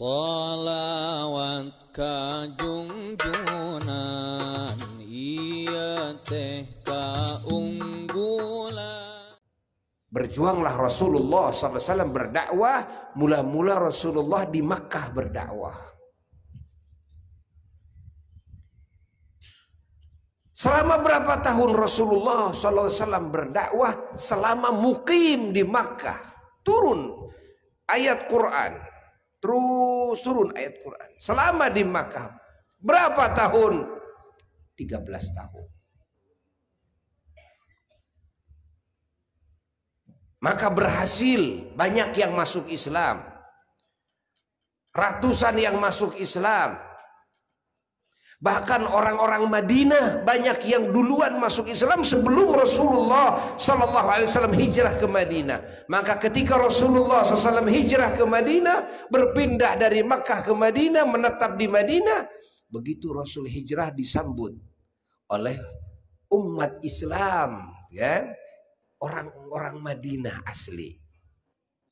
Salawat kajungjunan Iya teh kaunggulan Berjuanglah Rasulullah SAW berdakwah Mula-mula Rasulullah di Makkah berdakwah Selama berapa tahun Rasulullah SAW berdakwah selama mukim di Makkah. Turun ayat Quran. Terus turun ayat Quran. Selama di Makkah. Berapa tahun? 13 tahun. Maka berhasil banyak yang masuk Islam. Ratusan yang masuk Islam. Bahkan orang-orang Madinah banyak yang duluan masuk Islam sebelum Rasulullah Sallallahu Alaihi Wasallam hijrah ke Madinah. Maka ketika Rasulullah SAW hijrah ke Madinah, berpindah dari Makkah ke Madinah, menetap di Madinah, begitu Rasul hijrah disambut oleh umat Islam, ya orang-orang Madinah asli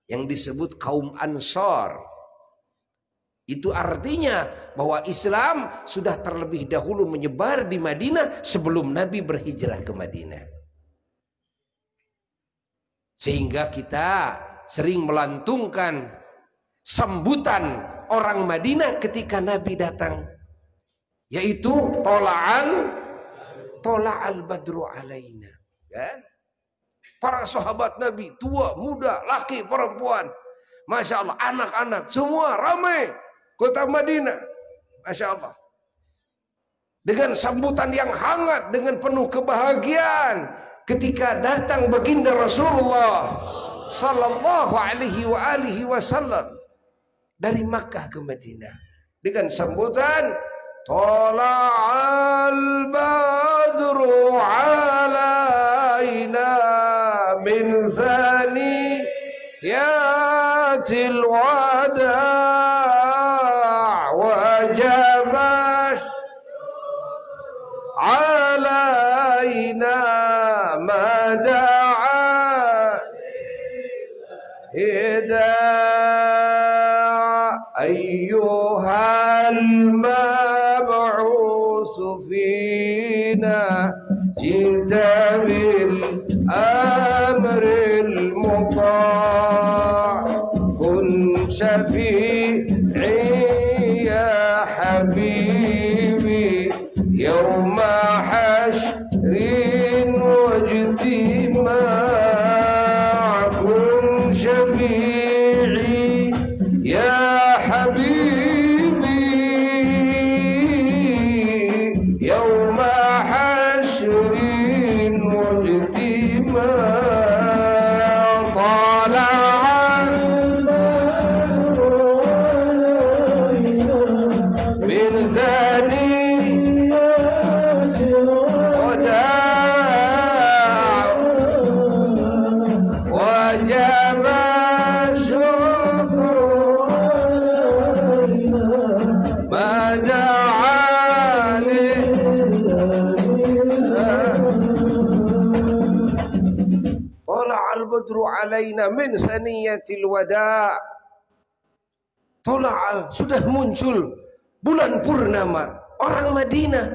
yang disebut kaum Ansor itu artinya bahwa Islam sudah terlebih dahulu menyebar di Madinah sebelum Nabi berhijrah ke Madinah. Sehingga kita sering melantungkan sambutan orang Madinah ketika Nabi datang. Yaitu tolaal tola al badru alaina. Ya? Para sahabat Nabi, tua, muda, laki, perempuan. Masya Allah, anak-anak, semua ramai kota Madinah. Masya Allah. Dengan sambutan yang hangat, dengan penuh kebahagiaan ketika datang baginda Rasulullah sallallahu alaihi wa alihi wasallam dari Makkah ke Madinah dengan sambutan Tala'al badru alaina min zani yatil wada' جميل hajjatil wada tola'al sudah muncul bulan purnama orang Madinah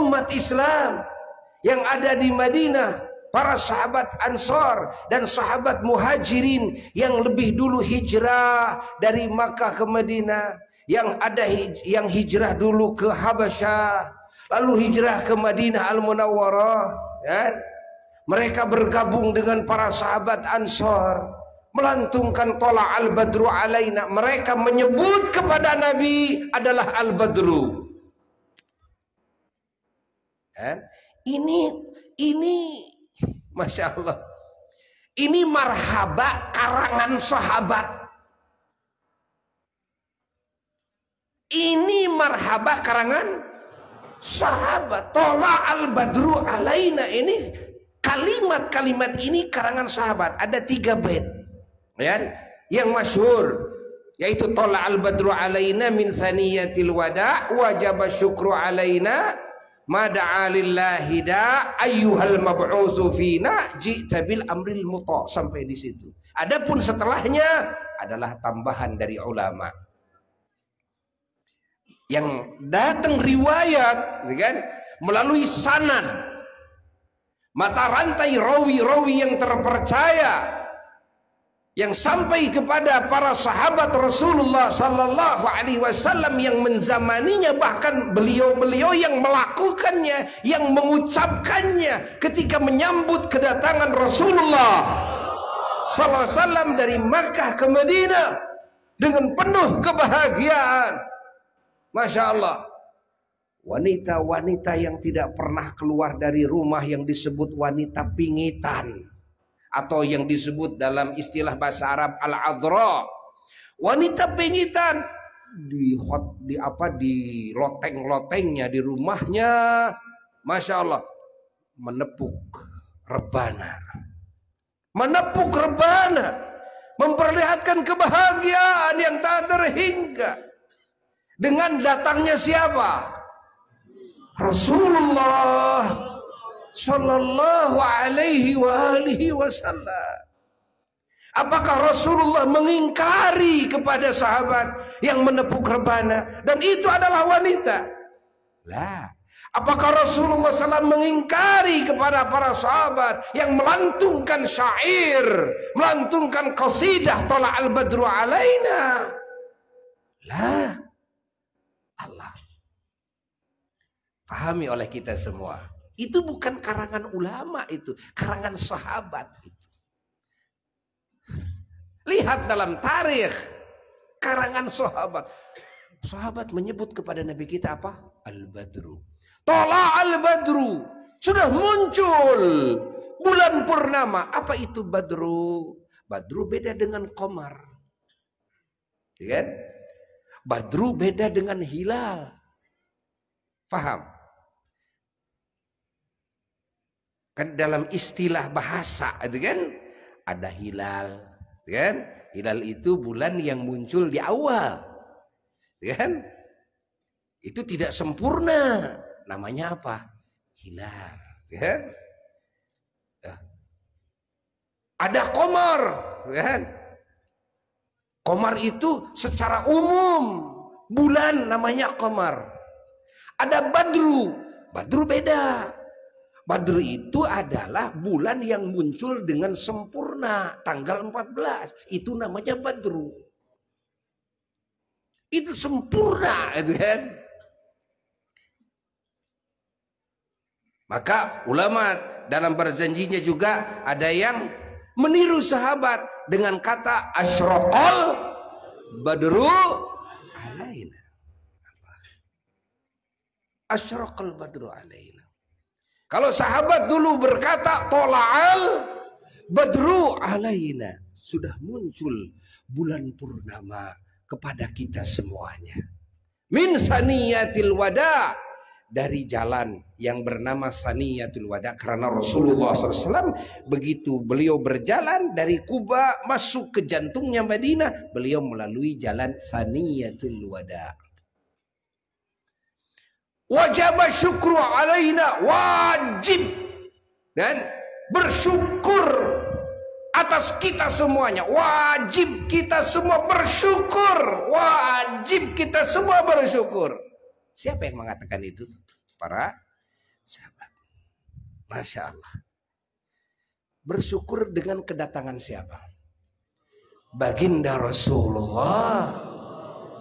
umat Islam yang ada di Madinah para sahabat Ansor dan sahabat Muhajirin yang lebih dulu hijrah dari Makkah ke Madinah, yang ada hij yang hijrah dulu ke Habasyah, lalu hijrah ke Madinah Al Munawwarah, ya. Mereka bergabung dengan para sahabat Ansor melantungkan tola al-badru alaina. Mereka menyebut kepada Nabi adalah al-badru. Ya. Ini, ini, Masya Allah. Ini marhaba karangan sahabat. Ini marhaba karangan sahabat. Tola al-badru alaina ini kalimat-kalimat ini karangan sahabat. Ada tiga bed ya yang masyhur yaitu tola al badru alaina min saniyatil wada wajaba syukru alaina mada alillahi da ayyuhal mab'utsu fina ji'ta bil amril muta sampai di situ. Adapun setelahnya adalah tambahan dari ulama. Yang datang riwayat, gitu kan, melalui sanad mata rantai rawi-rawi yang terpercaya yang sampai kepada para sahabat Rasulullah Sallallahu Alaihi Wasallam yang menzamaninya bahkan beliau-beliau yang melakukannya, yang mengucapkannya ketika menyambut kedatangan Rasulullah Sallallahu Alaihi Wasallam dari Makkah ke Madinah dengan penuh kebahagiaan. Masya Allah. Wanita-wanita yang tidak pernah keluar dari rumah yang disebut wanita pingitan atau yang disebut dalam istilah bahasa Arab al-adra. Wanita pengitan di hot di apa di loteng-lotengnya di rumahnya Masya Allah menepuk rebana menepuk rebana memperlihatkan kebahagiaan yang tak terhingga dengan datangnya siapa Rasulullah Sallallahu alaihi wa alihi wasallam. Apakah Rasulullah mengingkari kepada sahabat yang menepuk rebana dan itu adalah wanita? Lah, apakah Rasulullah SAW mengingkari kepada para sahabat yang melantungkan syair, melantungkan qasidah tolak al-badru alaina? Lah, Allah. Pahami oleh kita semua. Itu bukan karangan ulama itu, karangan sahabat itu. Lihat dalam tarikh karangan sahabat. Sahabat menyebut kepada Nabi kita apa? Al-Badru. Tola al-Badru. Sudah muncul bulan purnama. Apa itu Badru? Badru beda dengan Komar. Ya kan? Badru beda dengan hilal. Faham? Kan dalam istilah bahasa itu kan ada hilal, gitu kan? Hilal itu bulan yang muncul di awal. Gitu kan? Itu tidak sempurna. Namanya apa? Hilal, gitu kan? Eh, ada komar, kan? Komar itu secara umum bulan namanya komar. Ada badru, badru beda. Badru itu adalah bulan yang muncul dengan sempurna tanggal 14. Itu namanya Badru. Itu sempurna itu kan. Maka ulama dalam berjanjinya juga ada yang meniru sahabat dengan kata asyraqal badru alaina. Asyraqal badru alaina. Kalau sahabat dulu berkata tola'al badru alaina. Sudah muncul bulan purnama kepada kita semuanya. Min saniyatil wada dari jalan yang bernama Saniyatul Wada karena Rasulullah SAW begitu beliau berjalan dari Kuba masuk ke jantungnya Madinah beliau melalui jalan Saniyatul Wada Wajib syukur alaina wajib dan bersyukur atas kita semuanya wajib kita semua bersyukur wajib kita semua bersyukur siapa yang mengatakan itu para sahabat masya Allah bersyukur dengan kedatangan siapa baginda Rasulullah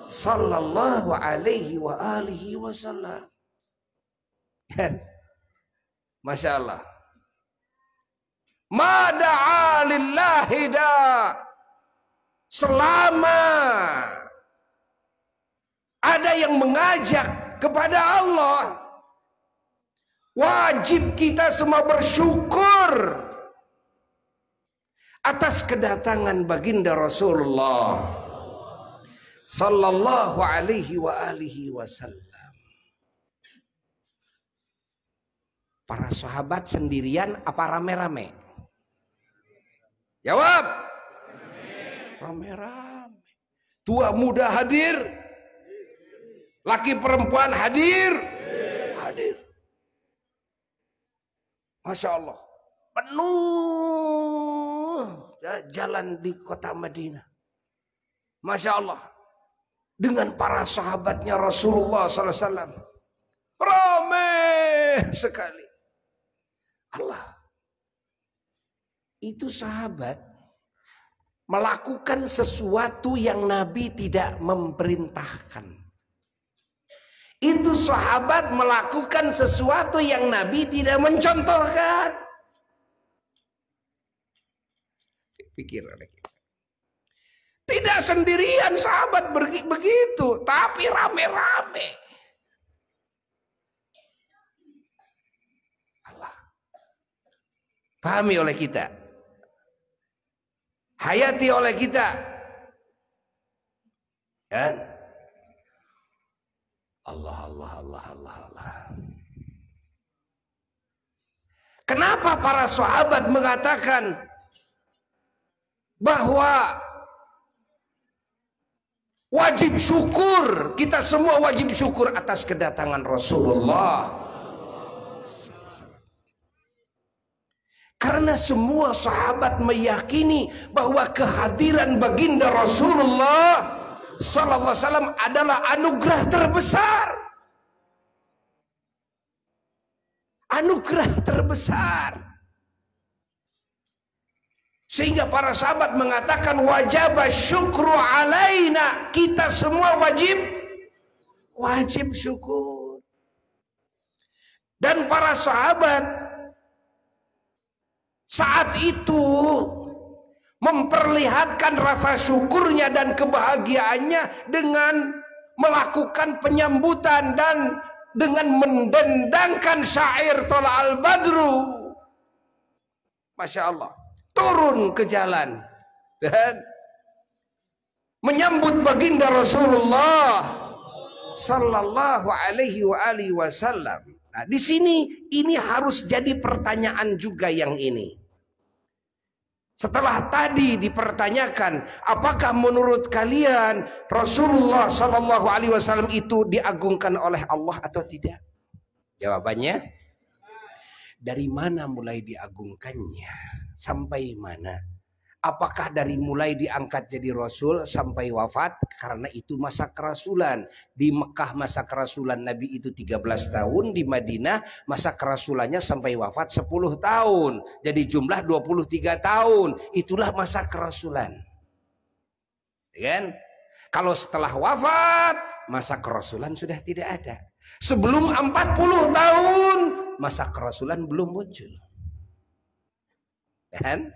sallallahu alaihi wa alihi wasallam Kan? Masya Allah. Mada'a Selama ada yang mengajak kepada Allah, wajib kita semua bersyukur atas kedatangan baginda Rasulullah sallallahu alaihi wa alihi wasallam. Para sahabat sendirian apa rame-rame? Jawab. Rame-rame. Tua muda hadir. Laki perempuan hadir. Hadir. Masya Allah. Penuh jalan di kota Madinah. Masya Allah. Dengan para sahabatnya Rasulullah SAW. Rame sekali. Allah. Itu sahabat melakukan sesuatu yang Nabi tidak memerintahkan. Itu sahabat melakukan sesuatu yang Nabi tidak mencontohkan. Pikir oleh kita. Tidak sendirian sahabat begitu, tapi rame-rame. Pahami oleh kita. Hayati oleh kita. Ya. Allah Allah Allah Allah Allah. Kenapa para sahabat mengatakan bahwa wajib syukur, kita semua wajib syukur atas kedatangan Rasulullah Karena semua sahabat meyakini bahwa kehadiran baginda Rasulullah sallallahu alaihi wasallam adalah anugerah terbesar. Anugerah terbesar. Sehingga para sahabat mengatakan wajib syukru alaina. Kita semua wajib wajib syukur. Dan para sahabat saat itu memperlihatkan rasa syukurnya dan kebahagiaannya dengan melakukan penyambutan dan dengan mendendangkan syair Tola Al-Badru. Masya Allah. Turun ke jalan. Dan menyambut baginda Rasulullah Sallallahu alaihi wa alihi wasallam. Nah, di sini ini harus jadi pertanyaan juga yang ini. Setelah tadi dipertanyakan, apakah menurut kalian Rasulullah Shallallahu Alaihi Wasallam itu diagungkan oleh Allah atau tidak? Jawabannya, dari mana mulai diagungkannya sampai mana? Apakah dari mulai diangkat jadi rasul sampai wafat? Karena itu masa kerasulan. Di Mekah masa kerasulan Nabi itu 13 tahun, di Madinah masa kerasulannya sampai wafat 10 tahun. Jadi jumlah 23 tahun. Itulah masa kerasulan. Ya kan? Kalau setelah wafat, masa kerasulan sudah tidak ada. Sebelum 40 tahun, masa kerasulan belum muncul. Ya kan?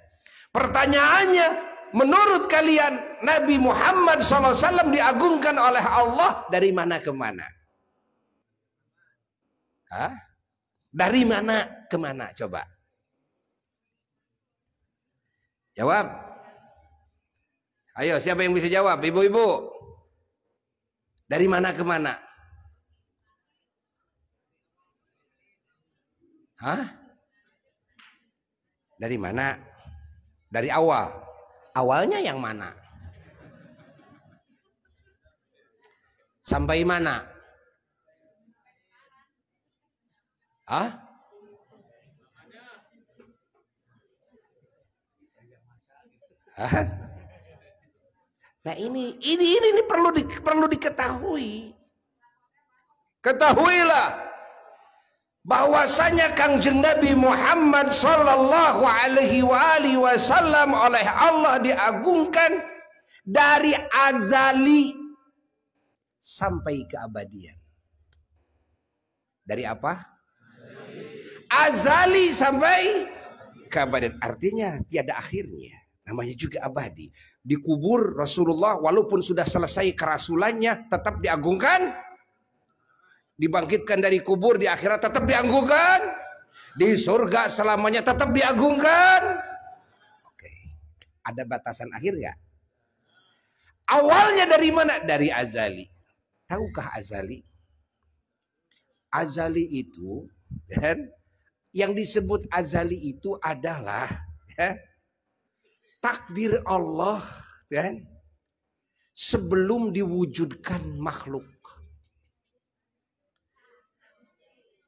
Pertanyaannya, menurut kalian Nabi Muhammad SAW diagungkan oleh Allah dari mana ke mana? Hah? Dari mana ke mana coba? Jawab. Ayo siapa yang bisa jawab? Ibu-ibu. Dari mana ke mana? Hah? Dari mana? Dari awal. Awalnya yang mana? Sampai mana? Ah? Hah? Nah ini ini ini, ini perlu di, perlu diketahui. Ketahuilah bahwasanya Kangjeng Nabi Muhammad sallallahu alaihi wa alihi wasallam oleh Allah diagungkan dari azali sampai ke abadian. Dari apa? Azali sampai ke abadian. Artinya tiada akhirnya. Namanya juga abadi. Dikubur Rasulullah walaupun sudah selesai kerasulannya tetap diagungkan dibangkitkan dari kubur di akhirat tetap diagungkan di surga selamanya tetap diagungkan. Oke, ada batasan akhir ya? Awalnya dari mana? Dari azali. Tahukah azali? Azali itu, dan yang disebut azali itu adalah ya, takdir Allah, dan sebelum diwujudkan makhluk.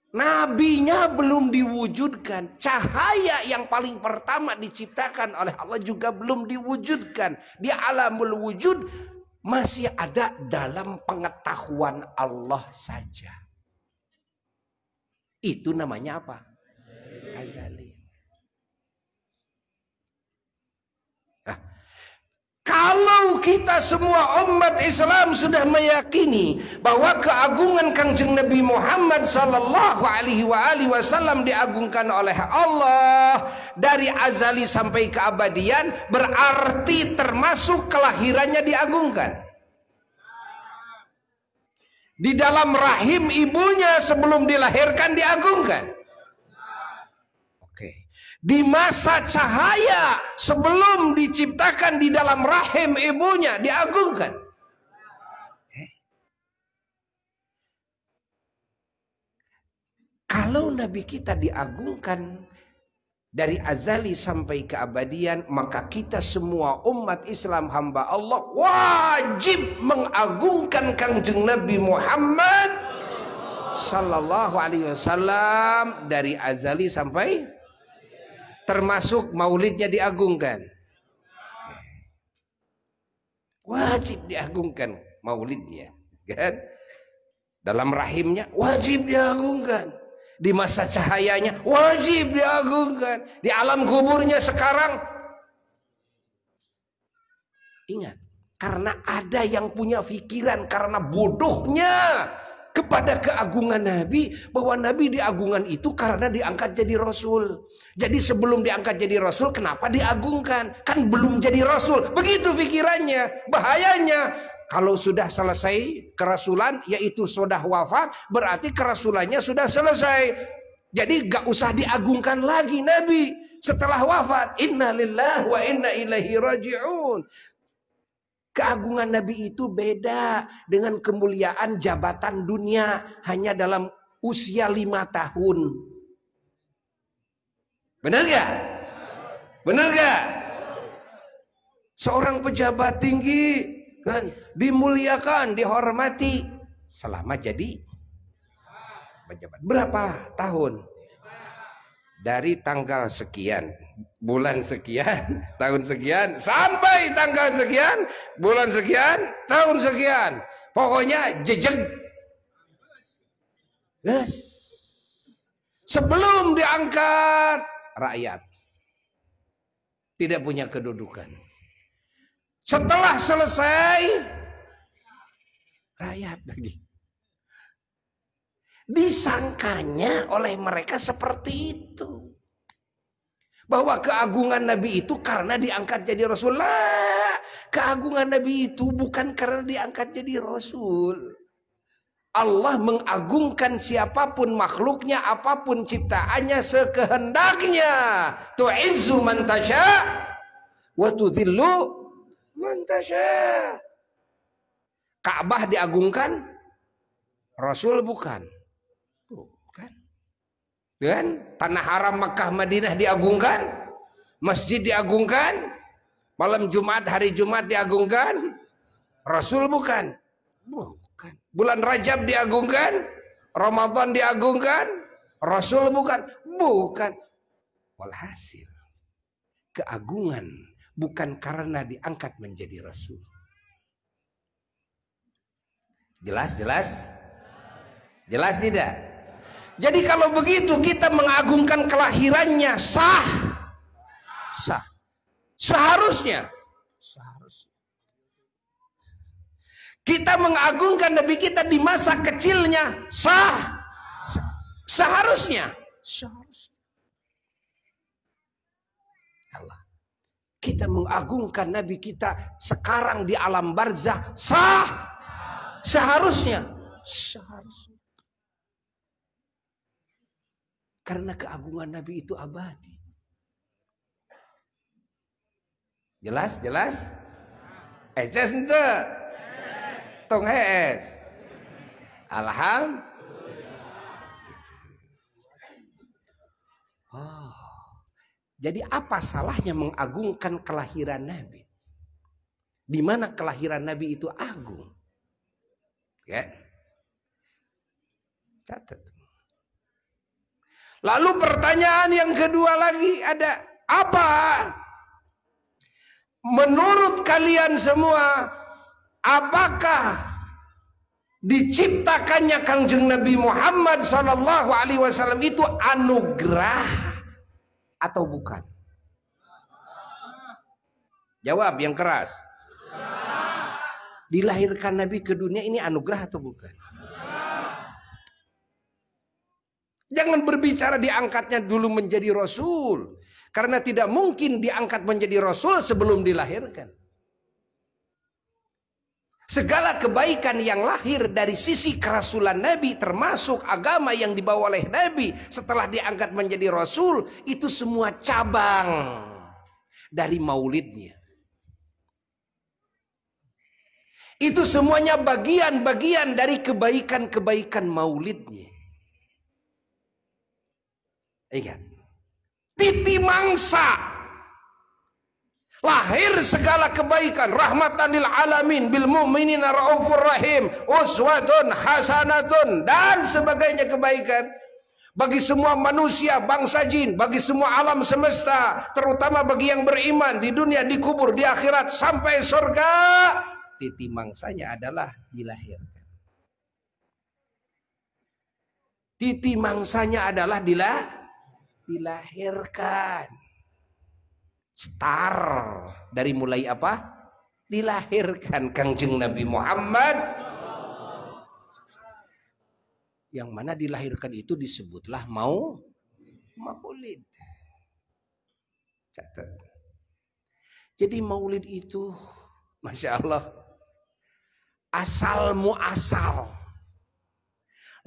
Nabinya belum diwujudkan. Cahaya yang paling pertama diciptakan oleh Allah juga belum diwujudkan. Di alamul wujud masih ada dalam pengetahuan Allah saja. Itu namanya apa? Azali. Kalau kita semua umat Islam sudah meyakini bahwa keagungan Kanjeng Nabi Muhammad sallallahu alaihi wasallam diagungkan oleh Allah dari azali sampai keabadian berarti termasuk kelahirannya diagungkan. Di dalam rahim ibunya sebelum dilahirkan diagungkan. Di masa cahaya sebelum diciptakan di dalam rahim ibunya diagungkan. Eh. Kalau Nabi kita diagungkan dari azali sampai keabadian maka kita semua umat Islam hamba Allah wajib mengagungkan kanjeng Nabi Muhammad sallallahu alaihi wasallam dari azali sampai termasuk maulidnya diagungkan. Wajib diagungkan maulidnya, kan? Dalam rahimnya wajib diagungkan. Di masa cahayanya wajib diagungkan. Di alam kuburnya sekarang Ingat, karena ada yang punya pikiran karena bodohnya kepada keagungan Nabi bahwa Nabi diagungan itu karena diangkat jadi Rasul. Jadi sebelum diangkat jadi Rasul kenapa diagungkan? Kan belum jadi Rasul. Begitu pikirannya. Bahayanya kalau sudah selesai kerasulan yaitu sudah wafat berarti kerasulannya sudah selesai. Jadi gak usah diagungkan lagi Nabi setelah wafat. Inna lillah wa inna ilaihi raji'un. Keagungan Nabi itu beda dengan kemuliaan jabatan dunia hanya dalam usia lima tahun. Benar gak? Benar gak? Seorang pejabat tinggi kan dimuliakan, dihormati selama jadi pejabat. Berapa tahun? Dari tanggal sekian bulan sekian, tahun sekian, sampai tanggal sekian, bulan sekian, tahun sekian. Pokoknya jejeng. Yes. Sebelum diangkat rakyat tidak punya kedudukan. Setelah selesai rakyat lagi. Disangkanya oleh mereka seperti itu bahwa keagungan Nabi itu karena diangkat jadi Rasul. Lah, keagungan Nabi itu bukan karena diangkat jadi Rasul. Allah mengagungkan siapapun makhluknya, apapun ciptaannya, sekehendaknya. Tu'izzu man tasya, wa tudhillu man Ka'bah diagungkan, Rasul bukan. Dan Tanah haram Mekah Madinah diagungkan, masjid diagungkan, malam Jumat hari Jumat diagungkan, Rasul bukan. Bukan. Bulan Rajab diagungkan, Ramadan diagungkan, Rasul bukan. Bukan. Walhasil keagungan bukan karena diangkat menjadi rasul. Jelas, jelas? Jelas tidak? Jadi kalau begitu kita mengagungkan kelahirannya sah. Sah. Seharusnya. Seharusnya. Kita mengagungkan Nabi kita di masa kecilnya sah. Seharusnya. Seharusnya. Allah. Kita mengagungkan Nabi kita sekarang di alam barzah sah. Seharusnya. Seharusnya. Karena keagungan Nabi itu abadi. Jelas, jelas. Eces ente. Tong hees. Alham. Oh. Jadi apa salahnya mengagungkan kelahiran Nabi? Di mana kelahiran Nabi itu agung? Ya. Catat. Lalu pertanyaan yang kedua lagi ada apa? Menurut kalian semua, apakah diciptakannya Kangjeng Nabi Muhammad Shallallahu Alaihi Wasallam itu anugerah atau bukan? Jawab yang keras. Dilahirkan Nabi ke dunia ini anugerah atau bukan? Jangan berbicara diangkatnya dulu menjadi rasul. Karena tidak mungkin diangkat menjadi rasul sebelum dilahirkan. Segala kebaikan yang lahir dari sisi kerasulan Nabi termasuk agama yang dibawa oleh Nabi setelah diangkat menjadi rasul itu semua cabang dari maulidnya. Itu semuanya bagian-bagian dari kebaikan-kebaikan maulidnya. Ingat. Titi mangsa. Lahir segala kebaikan rahmatan lil alamin bil ar raufur rahim uswatun hasanatun dan sebagainya kebaikan bagi semua manusia, bangsa jin, bagi semua alam semesta, terutama bagi yang beriman di dunia, dikubur, di akhirat sampai surga, titi mangsanya adalah dilahirkan. Titi mangsanya adalah dilah dilahirkan. Star dari mulai apa? Dilahirkan Kangjeng Nabi Muhammad. Yang mana dilahirkan itu disebutlah mau maulid. Catat. Jadi maulid itu Masya Allah asal muasal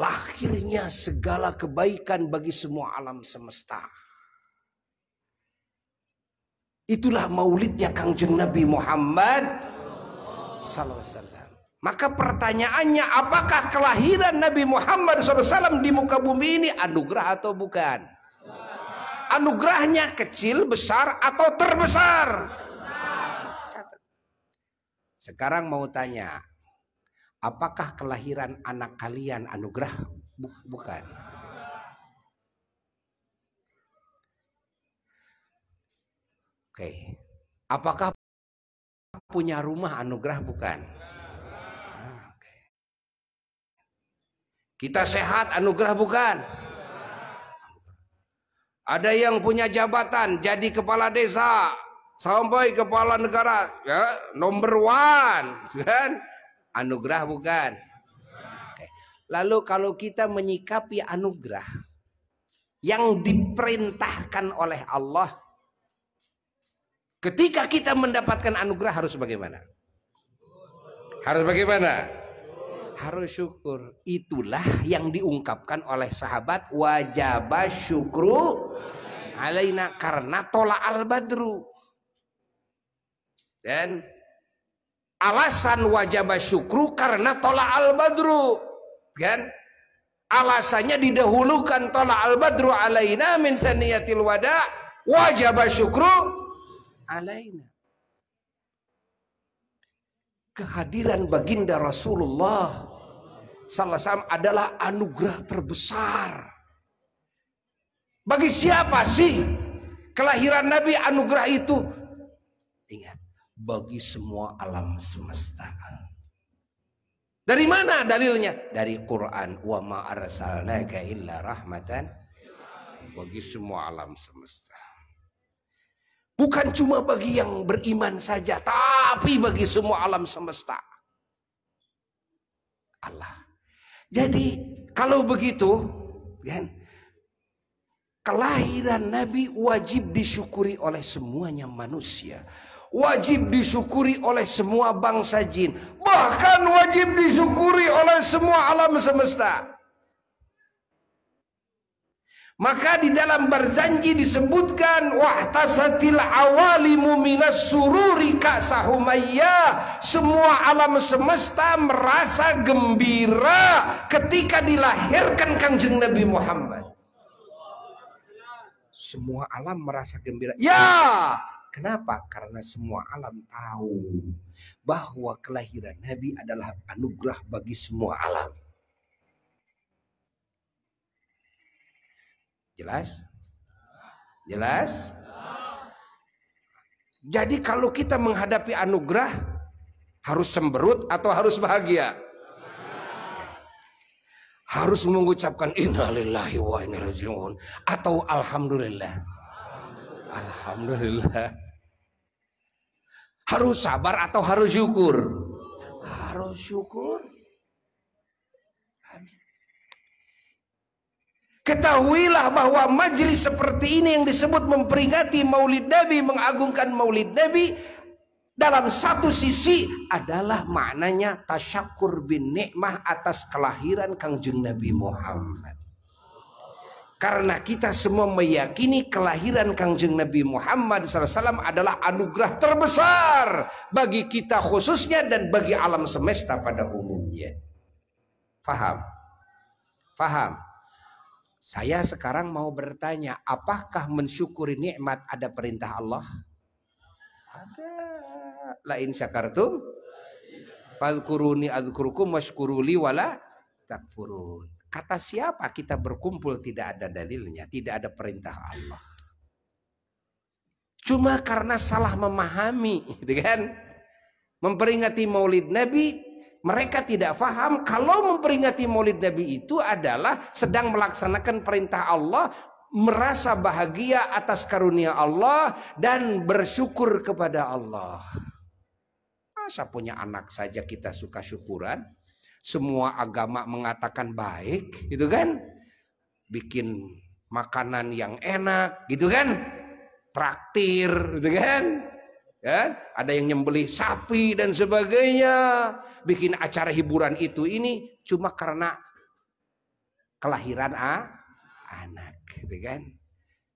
lahirnya segala kebaikan bagi semua alam semesta. Itulah maulidnya Kangjeng Nabi Muhammad Sallallahu Alaihi Wasallam. Maka pertanyaannya apakah kelahiran Nabi Muhammad SAW di muka bumi ini anugerah atau bukan? Anugerahnya kecil, besar, atau terbesar? Sekarang mau tanya, apakah kelahiran anak kalian anugerah? Bukan. Oke. Apakah punya rumah anugerah? Bukan. Ah, Kita sehat anugerah bukan? Ada yang punya jabatan jadi kepala desa sampai kepala negara ya nomor one kan Anugerah bukan? Okay. Lalu kalau kita menyikapi anugerah yang diperintahkan oleh Allah, ketika kita mendapatkan anugerah harus bagaimana? Harus bagaimana? Harus syukur. Itulah yang diungkapkan oleh sahabat wajabah syukru alaina karena tolak al badru. Dan alasan wajib syukru karena tolak al-badru kan alasannya didahulukan tolak al-badru alaina min saniyatil wada wajib syukru alaina kehadiran baginda Rasulullah salah satu adalah anugerah terbesar bagi siapa sih kelahiran Nabi anugerah itu ingat bagi semua alam semesta. Dari mana dalilnya? Dari Quran. Wa ma arsalnaka illa rahmatan bagi semua alam semesta. Bukan cuma bagi yang beriman saja, tapi bagi semua alam semesta. Allah. Jadi kalau begitu, kan, kelahiran Nabi wajib disyukuri oleh semuanya manusia wajib disyukuri oleh semua bangsa jin, bahkan wajib disyukuri oleh semua alam semesta. Maka di dalam berjanji disebutkan wahtasatil awalimu minas sururi kasahumayya. Semua alam semesta merasa gembira ketika dilahirkan Kanjeng Nabi Muhammad. Semua alam merasa gembira. Ya, Kenapa? Karena semua alam tahu bahwa kelahiran Nabi adalah anugerah bagi semua alam. Jelas? Jelas? Jadi kalau kita menghadapi anugerah harus cemberut atau harus bahagia? Harus mengucapkan innalillahi wa inna ilaihi atau alhamdulillah. Alhamdulillah. Harus sabar atau harus syukur? Harus syukur. Amin. Ketahuilah bahwa majelis seperti ini yang disebut memperingati Maulid Nabi, mengagungkan Maulid Nabi dalam satu sisi adalah maknanya tasyakur bin nikmah atas kelahiran Kangjeng Nabi Muhammad. Karena kita semua meyakini kelahiran Kangjeng Nabi Muhammad SAW adalah anugerah terbesar bagi kita khususnya dan bagi alam semesta pada umumnya. Faham? Faham? Saya sekarang mau bertanya, apakah mensyukuri nikmat ada perintah Allah? Ada. Lain syakartum. Fadkuruni adkurukum washkuruli wala takfurun. Kata siapa kita berkumpul tidak ada dalilnya, tidak ada perintah Allah. Cuma karena salah memahami, gitu kan? Memperingati Maulid Nabi, mereka tidak faham kalau memperingati Maulid Nabi itu adalah sedang melaksanakan perintah Allah, merasa bahagia atas karunia Allah dan bersyukur kepada Allah. Masa punya anak saja kita suka syukuran? semua agama mengatakan baik, gitu kan? Bikin makanan yang enak, gitu kan? Traktir, gitu kan? Ya, ada yang nyembeli sapi dan sebagainya, bikin acara hiburan itu ini cuma karena kelahiran A, ah, anak, gitu kan?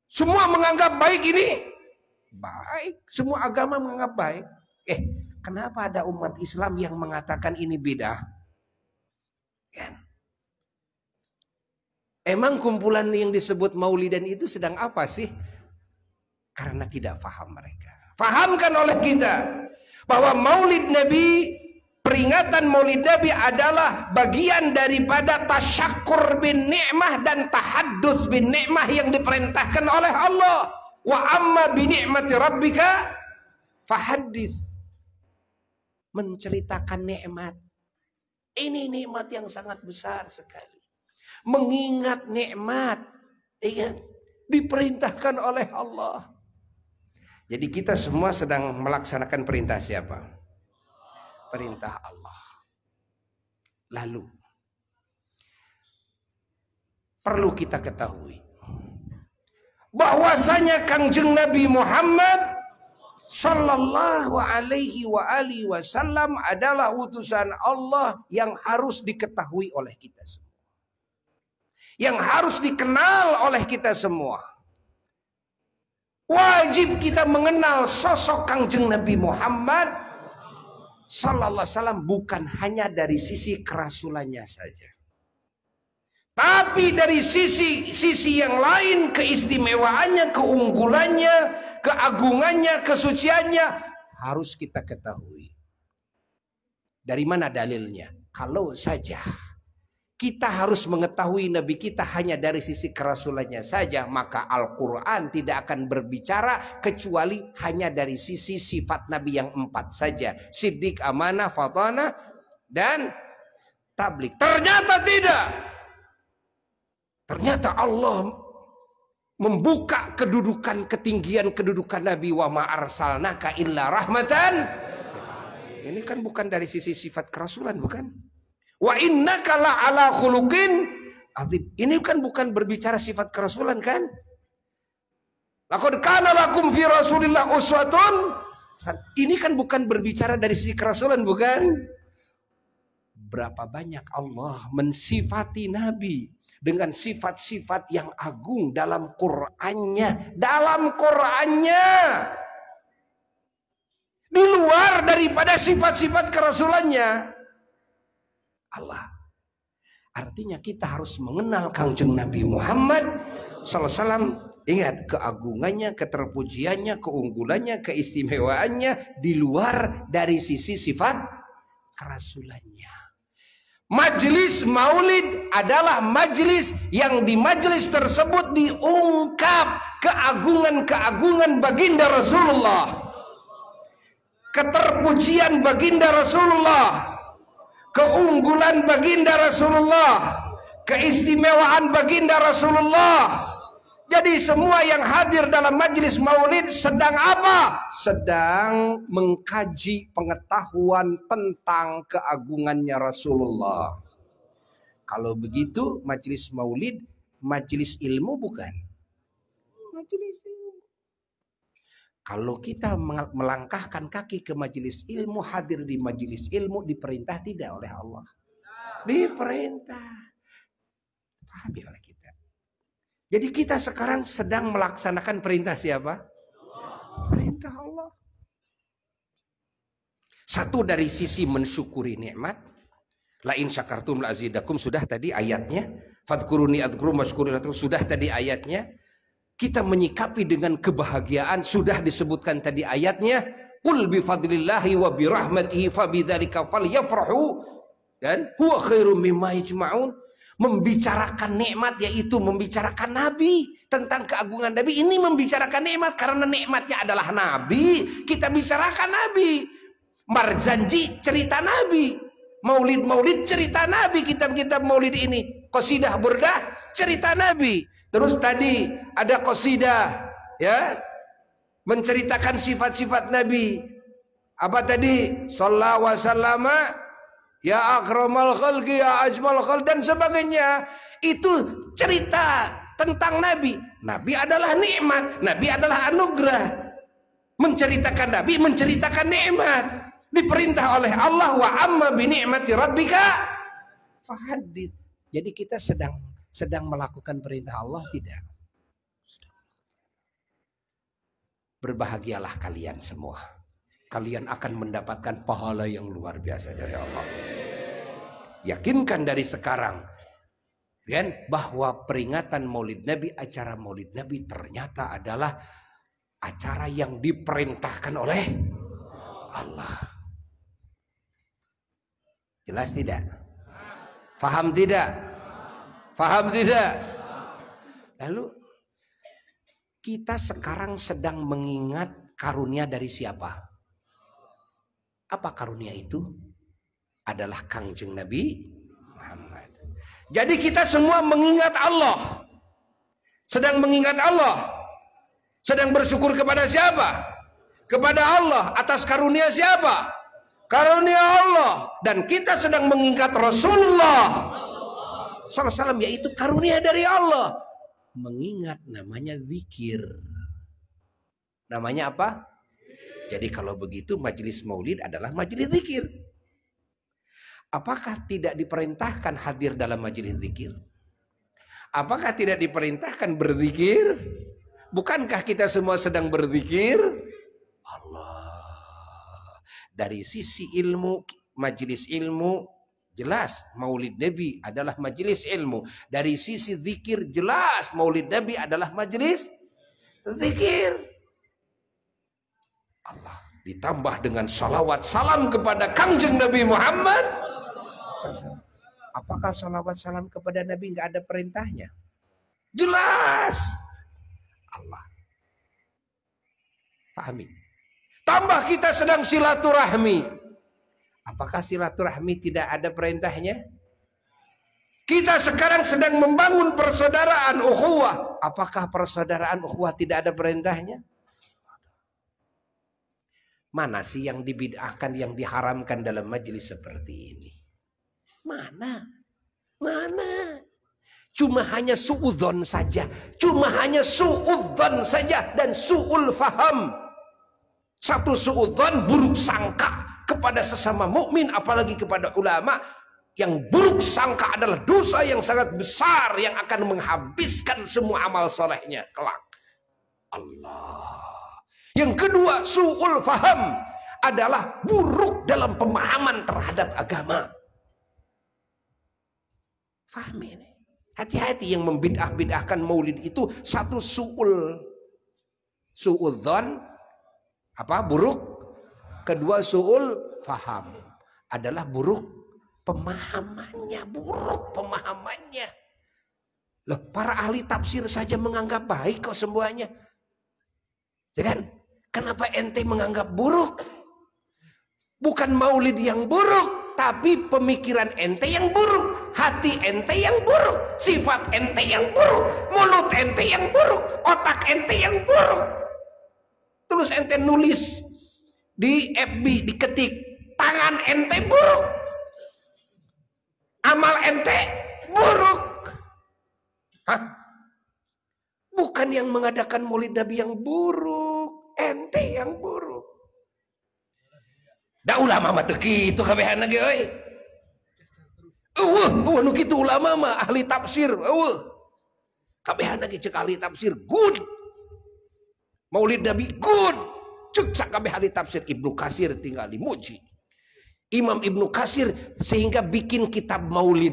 Semua menganggap baik ini baik, semua agama menganggap baik. Eh, kenapa ada umat Islam yang mengatakan ini beda? Kan? Emang kumpulan yang disebut maulidan itu sedang apa sih? Karena tidak paham mereka. Fahamkan oleh kita bahwa maulid Nabi peringatan Maulid Nabi adalah bagian daripada tasyakur bin ni'mah dan Tahadus bin ni'mah yang diperintahkan oleh Allah. Wa amma bin ni'mati rabbika fahaddis. Menceritakan nikmat. Ini nikmat yang sangat besar sekali. Mengingat nikmat, ingat diperintahkan oleh Allah. Jadi kita semua sedang melaksanakan perintah siapa? Perintah Allah. Lalu perlu kita ketahui bahwasanya Kangjeng Nabi Muhammad Sallallahu alaihi wa alihi wasallam adalah utusan Allah yang harus diketahui oleh kita semua. Yang harus dikenal oleh kita semua. Wajib kita mengenal sosok Kangjeng Nabi Muhammad sallallahu alaihi wasallam bukan hanya dari sisi kerasulannya saja. Tapi dari sisi sisi yang lain keistimewaannya, keunggulannya, keagungannya, kesuciannya harus kita ketahui. Dari mana dalilnya? Kalau saja kita harus mengetahui Nabi kita hanya dari sisi kerasulannya saja, maka Al-Quran tidak akan berbicara kecuali hanya dari sisi sifat Nabi yang empat saja. Siddiq, amanah, fatwana, dan tablik. Ternyata tidak. Ternyata Allah membuka kedudukan ketinggian kedudukan Nabi wa ma'arsalnaka illa rahmatan ini kan bukan dari sisi sifat kerasulan bukan wa innaka la ala khuluqin azim ini kan bukan berbicara sifat kerasulan kan laqad kana lakum fi rasulillah uswatun ini kan bukan berbicara dari sisi kerasulan bukan berapa banyak Allah mensifati nabi dengan sifat-sifat yang agung dalam Qur'annya. Dalam Qur'annya. Di luar daripada sifat-sifat kerasulannya. Allah. Artinya kita harus mengenal kangjeng Nabi Muhammad Salam-salam. Ingat keagungannya, keterpujiannya, keunggulannya, keistimewaannya di luar dari sisi sifat kerasulannya. Majelis maulid adalah majelis yang di majelis tersebut diungkap keagungan-keagungan baginda Rasulullah. Keterpujian baginda Rasulullah. Keunggulan baginda Rasulullah. Keistimewaan baginda Rasulullah jadi semua yang hadir dalam majelis maulid sedang apa? Sedang mengkaji pengetahuan tentang keagungannya Rasulullah. Kalau begitu majelis maulid majelis ilmu bukan? Majelis ilmu. Kalau kita melangkahkan kaki ke majelis ilmu, hadir di majelis ilmu diperintah tidak oleh Allah? Diperintah. Pahami oleh kita. Jadi kita sekarang sedang melaksanakan perintah siapa? Perintah Allah. Satu dari sisi mensyukuri nikmat, la in syakartum la azidakum sudah tadi ayatnya, fadkuruni adkurum washkuruni sudah tadi ayatnya. Kita menyikapi dengan kebahagiaan sudah disebutkan tadi ayatnya, kul bifadlillahi wa birahmatihi fabidharika fal yafrahu. dan huwa khairum mimma yajma'un membicarakan nikmat yaitu membicarakan nabi tentang keagungan nabi ini membicarakan nikmat karena nikmatnya adalah nabi kita bicarakan nabi marjanji cerita nabi maulid maulid cerita nabi kitab-kitab maulid ini kosidah burdah cerita nabi terus tadi ada kosidah ya menceritakan sifat-sifat nabi apa tadi sallallahu ya akramal khalqi ya ajmal khalq dan sebagainya itu cerita tentang nabi nabi adalah nikmat nabi adalah anugerah menceritakan nabi menceritakan nikmat diperintah oleh Allah wa amma bi ni'mati rabbika fahadid. jadi kita sedang sedang melakukan perintah Allah tidak berbahagialah kalian semua kalian akan mendapatkan pahala yang luar biasa dari Allah. Yakinkan dari sekarang kan bahwa peringatan Maulid Nabi, acara Maulid Nabi ternyata adalah acara yang diperintahkan oleh Allah. Jelas tidak? Faham tidak? Faham tidak? Lalu kita sekarang sedang mengingat karunia dari siapa? Apa karunia itu? Adalah kangjeng Nabi Muhammad. Jadi kita semua mengingat Allah. Sedang mengingat Allah. Sedang bersyukur kepada siapa? Kepada Allah atas karunia siapa? Karunia Allah dan kita sedang mengingat Rasulullah Salam-salam yaitu karunia dari Allah mengingat namanya zikir namanya apa jadi kalau begitu majelis maulid adalah majelis zikir. Apakah tidak diperintahkan hadir dalam majelis zikir? Apakah tidak diperintahkan berzikir? Bukankah kita semua sedang berzikir? Allah. Dari sisi ilmu, majelis ilmu Jelas maulid Nabi adalah majelis ilmu. Dari sisi zikir jelas maulid Nabi adalah majelis zikir. Allah ditambah dengan salawat salam kepada kanjeng Nabi Muhammad apakah salawat salam kepada Nabi nggak ada perintahnya jelas Allah Amin. tambah kita sedang silaturahmi apakah silaturahmi tidak ada perintahnya kita sekarang sedang membangun persaudaraan ukhuwah. Apakah persaudaraan ukhuwah tidak ada perintahnya? Mana sih yang dibid'ahkan, yang diharamkan dalam majelis seperti ini? Mana? Mana? Cuma hanya suudon saja. Cuma hanya suudon saja dan suul faham. Satu suudon buruk sangka kepada sesama mukmin apalagi kepada ulama yang buruk sangka adalah dosa yang sangat besar yang akan menghabiskan semua amal solehnya kelak. Allah. Yang kedua, su'ul faham adalah buruk dalam pemahaman terhadap agama. Faham ini? Hati-hati yang membidah-bidahkan maulid itu satu su'ul. Su'ul dhan. apa buruk? Kedua su'ul faham adalah buruk pemahamannya, buruk pemahamannya. Loh, para ahli tafsir saja menganggap baik kok semuanya. Ya kan? Kenapa ente menganggap buruk? Bukan maulid yang buruk, tapi pemikiran ente yang buruk, hati ente yang buruk, sifat ente yang buruk, mulut ente yang buruk, otak ente yang buruk. Terus ente nulis di FB diketik tangan ente buruk. Amal ente buruk. Hah? Bukan yang mengadakan maulid Nabi yang buruk ente yang buruk da ulama mah teu kitu kabehan ge euy eueuh eueuh nu kitu ulama mah ahli tafsir eueuh kabehan ge cek ahli tafsir good maulid nabi good cek sakabeh ahli tafsir Ibnu Kasir tinggal di Muji, Imam Ibnu Kasir sehingga bikin kitab maulid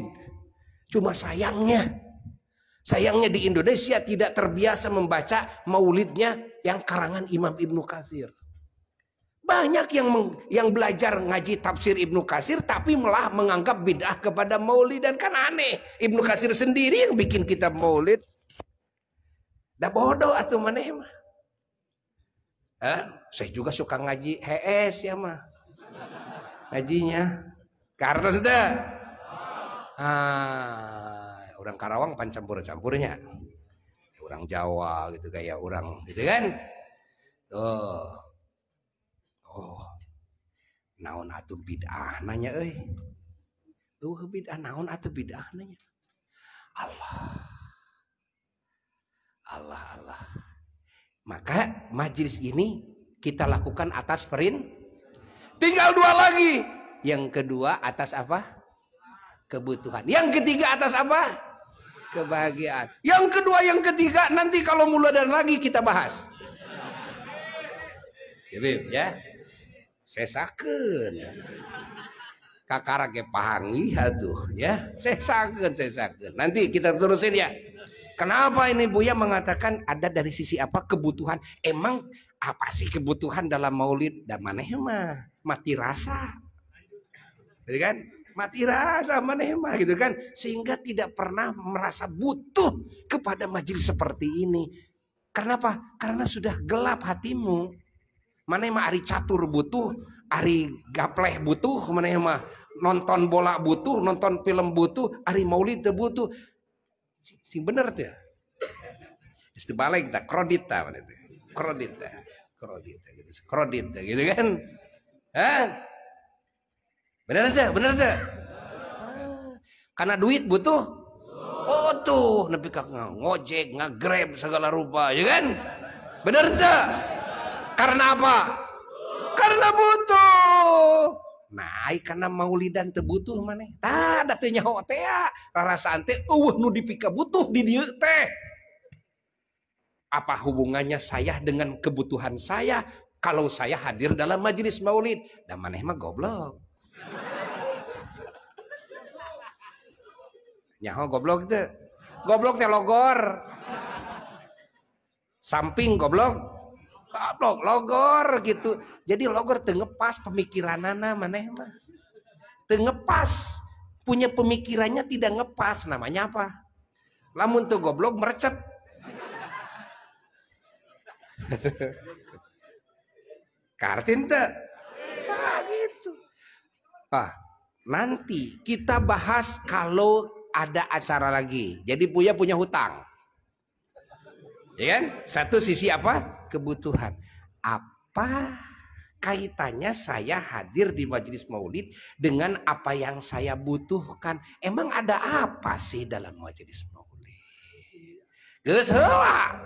cuma sayangnya Sayangnya di Indonesia tidak terbiasa membaca maulidnya yang karangan Imam Ibnu Katsir. Banyak yang meng, yang belajar ngaji tafsir Ibnu Katsir tapi malah menganggap bid'ah kepada maulid dan kan aneh. Ibnu Katsir sendiri yang bikin kitab maulid. Dah bodoh atau mana mah. Eh, saya juga suka ngaji HS ya mah. Ngajinya. Karena sudah. Ah, orang Karawang pan campur-campurnya orang Jawa gitu kayak orang gitu kan tuh oh naon atau bid'ah nanya eh tuh bid'ah naon atau bid'ah nanya Allah Allah Allah maka majlis ini kita lakukan atas perin tinggal dua lagi yang kedua atas apa kebutuhan yang ketiga atas apa kebahagiaan. Yang kedua, yang ketiga nanti kalau mulai dan lagi kita bahas. Jadi gitu, ya, sesaken. Kakara ke pahangi aduh, ya, sesaken sesaken. Nanti kita terusin ya. Kenapa ini Buya mengatakan ada dari sisi apa kebutuhan? Emang apa sih kebutuhan dalam maulid dan mana mah mati rasa. Jadi gitu kan? mati rasa menema gitu kan sehingga tidak pernah merasa butuh kepada majelis seperti ini Kenapa? karena sudah gelap hatimu menema ari catur butuh ari gapleh butuh menema nonton bola butuh nonton film butuh ari maulid butuh sing bener tuh. Ya? istibalik kita kredit kredita, kredit kredit gitu kredit gitu kan Hah? benar aja benar aja Karena duit butuh. Oh tuh, nepi kak ngojek, nge-grab segala rupa, ya kan? Bener aja Karena apa? Karena butuh. naik karena maulidan dan terbutuh mana Tah, ada teu nyaho teh ya. santai. Uh, eueuh nu dipika butuh di dia teh. Apa hubungannya saya dengan kebutuhan saya kalau saya hadir dalam majelis maulid? Dan mana emang goblok. Nyaho oh, goblok itu. Goblok teh logor. Samping goblok. Goblok logor gitu. Jadi logor tengepas pemikiranana maneh mah. Tengepas punya pemikirannya tidak ngepas namanya apa? Lamun tuh goblok merecet. Kartin teh. Nah, gitu. Ah, nanti kita bahas kalau ada acara lagi. Jadi Buya punya hutang. Ya kan? Satu sisi apa? Kebutuhan. Apa kaitannya saya hadir di majelis maulid dengan apa yang saya butuhkan? Emang ada apa sih dalam majelis maulid? Gesela.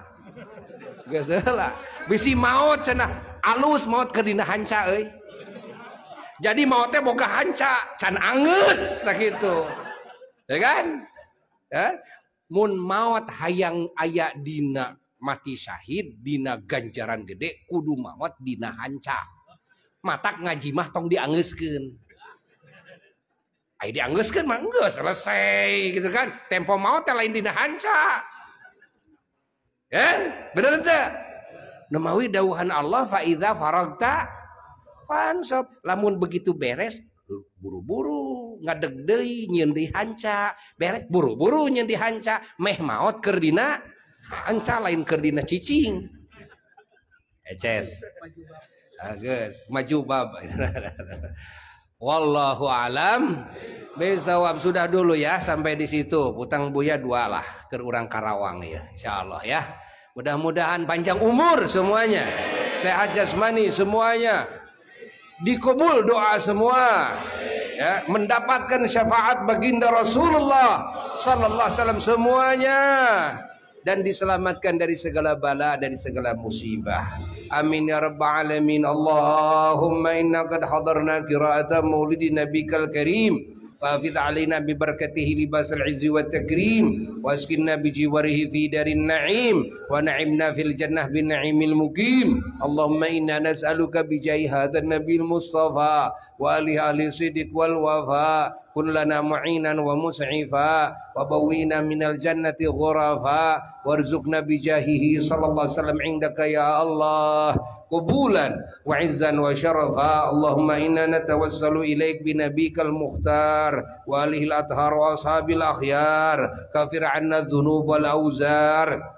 Gesela. Bisi maut cenah alus maut ke dina hanca euy jadi mau teh boga hanca can angus sakitu ya kan ya mun maut hayang ayak dina mati syahid dina ganjaran gede kudu mawat dina hanca matak ngaji mah tong diangeskeun ai diangeskeun mah enggak selesai gitu kan. Tempo maut teh lain dina hanca. Ya, bener teh. Namawi dauhan Allah fa iza faragta sopan sob lamun begitu beres eh, buru-buru ngadeg deui hanca beres buru-buru nyendi deui hanca meh maot kerdina, hanca lain kerdina cicing eces Agus maju bab wallahu alam bisawab sudah dulu ya sampai di situ utang buya dua lah ke orang Karawang ya insya Allah ya mudah-mudahan panjang umur semuanya sehat jasmani semuanya dikubul doa semua ya, mendapatkan syafaat baginda Rasulullah sallallahu alaihi wasallam semuanya dan diselamatkan dari segala bala dari segala musibah amin ya rabbal alamin Allahumma inna qad hadarna qira'ata maulidi nabikal karim فافض علينا ببركته لباس العز والتكريم واسكننا بجواره في دار النعيم ونعمنا في الجنة بالنعيم المقيم اللهم إنا نسألك بجاه هذا النبي المصطفى وآله أهل الصدق والوفاء كن لنا معينا ومسعفا وبوينا من الجنة غرفا وارزقنا بجاهه صلى الله عليه وسلم عندك يا الله قبولا وعزا وشرفا اللهم إنا نتوسل إليك بنبيك المختار وآله الأطهار وأصحاب الأخيار كفر عنا الذنوب والأوزار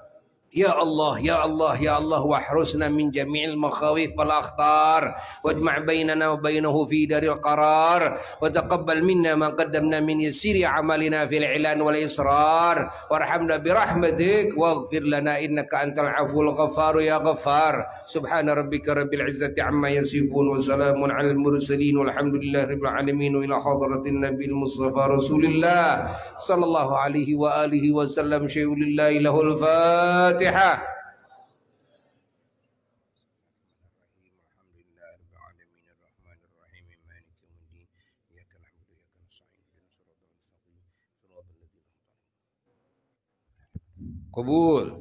يا الله يا الله يا الله واحرسنا من جميع المخاوف والأخطار واجمع بيننا وبينه في دار القرار وتقبل منا ما قدمنا من يسير عملنا في الإعلان والإصرار وارحمنا برحمتك واغفر لنا إنك أنت العفو الغفار يا غفار سبحان ربك رب العزة عما يصفون وسلام على المرسلين والحمد لله رب العالمين وإلى حضرة النبي المصطفى رسول الله صلى الله عليه وآله وسلم شيء لله له الفاتح الفاتحة Kubul,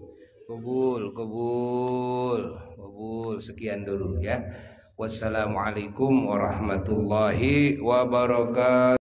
kubul, kubul, kubul. Sekian dulu ya. Wassalamualaikum warahmatullahi wabarakatuh.